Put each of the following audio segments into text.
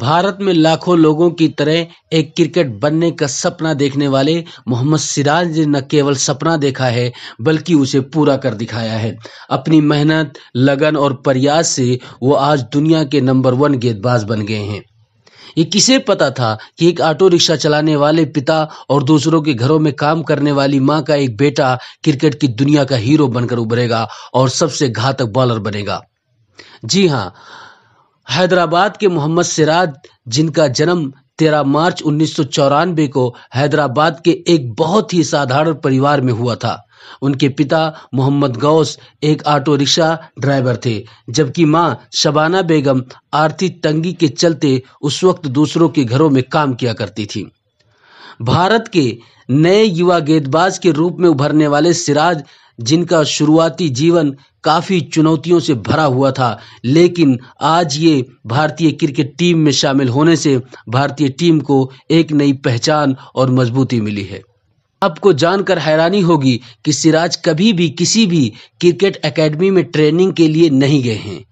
भारत में लाखों लोगों की तरह एक क्रिकेट बनने का सपना देखने वाले मोहम्मद सिराज ने न केवल सपना देखा है बल्कि उसे पूरा कर दिखाया है अपनी मेहनत लगन और प्रयास से वो आज दुनिया के नंबर वन गेंदबाज बन गए हैं ये किसे पता था कि एक ऑटो रिक्शा चलाने वाले पिता और दूसरों के घरों में काम करने वाली माँ का एक बेटा क्रिकेट की दुनिया का हीरो बनकर उभरेगा और सबसे घातक बॉलर बनेगा जी हाँ हैदराबाद के मोहम्मद सिराज जिनका जन्म 13 मार्च उन्नीस को हैदराबाद के एक बहुत ही साधारण परिवार में हुआ था उनके पिता मोहम्मद गौस एक ऑटो रिक्शा ड्राइवर थे जबकि मां शबाना बेगम आर्थिक तंगी के चलते उस वक्त दूसरों के घरों में काम किया करती थी भारत के नए युवा गेंदबाज के रूप में उभरने वाले सिराज जिनका शुरुआती जीवन काफ़ी चुनौतियों से भरा हुआ था लेकिन आज ये भारतीय क्रिकेट टीम में शामिल होने से भारतीय टीम को एक नई पहचान और मजबूती मिली है आपको जानकर हैरानी होगी कि सिराज कभी भी किसी भी क्रिकेट एकेडमी में ट्रेनिंग के लिए नहीं गए हैं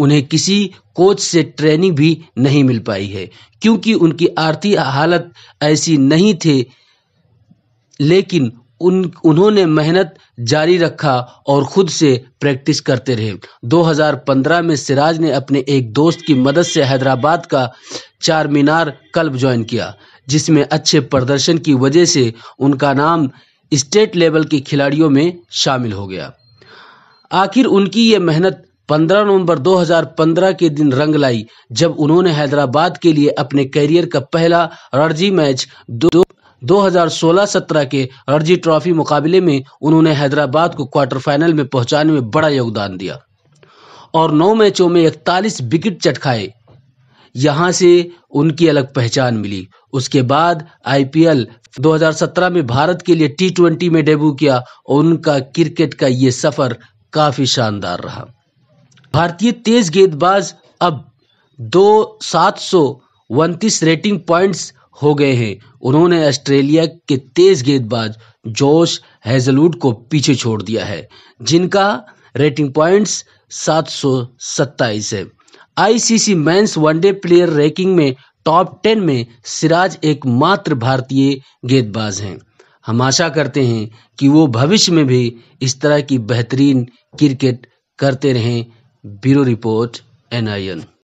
उन्हें किसी कोच से ट्रेनिंग भी नहीं मिल पाई है क्योंकि उनकी आर्थिक हालत ऐसी नहीं थे लेकिन उन उन्होंने मेहनत जारी रखा और ख़ुद से प्रैक्टिस करते रहे 2015 में सिराज ने अपने एक दोस्त की मदद से हैदराबाद का चार मीनार क्लब ज्वाइन किया जिसमें अच्छे प्रदर्शन की वजह से उनका नाम स्टेट लेवल के खिलाड़ियों में शामिल हो गया आखिर उनकी ये मेहनत 15 नवंबर 2015 के दिन रंग लाई जब उन्होंने हैदराबाद के लिए अपने करियर का पहला रणजी मैच दो 2016-17 के रणजी ट्रॉफी मुकाबले में उन्होंने हैदराबाद को क्वार्टर फाइनल में पहुंचाने में बड़ा योगदान दिया और नौ मैचों में इकतालीस विकेट चटकाए यहां से उनकी अलग पहचान मिली उसके बाद आईपीएल 2017 में भारत के लिए टी में डेब्यू किया और उनका क्रिकेट का ये सफर काफी शानदार रहा भारतीय तेज गेंदबाज अब दो सात सौ उनतीस रेटिंग पॉइंट्स हो गए हैं उन्होंने ऑस्ट्रेलिया के तेज़ गेंदबाज जोश हेजलवुड को पीछे छोड़ दिया है जिनका रेटिंग पॉइंट्स सात है ICC men's one day player ranking में टॉप टेन में सिराज एकमात्र भारतीय गेंदबाज हैं हम आशा करते हैं कि वो भविष्य में भी इस तरह की बेहतरीन क्रिकेट करते रहें ब्यूरो रिपोर्ट एन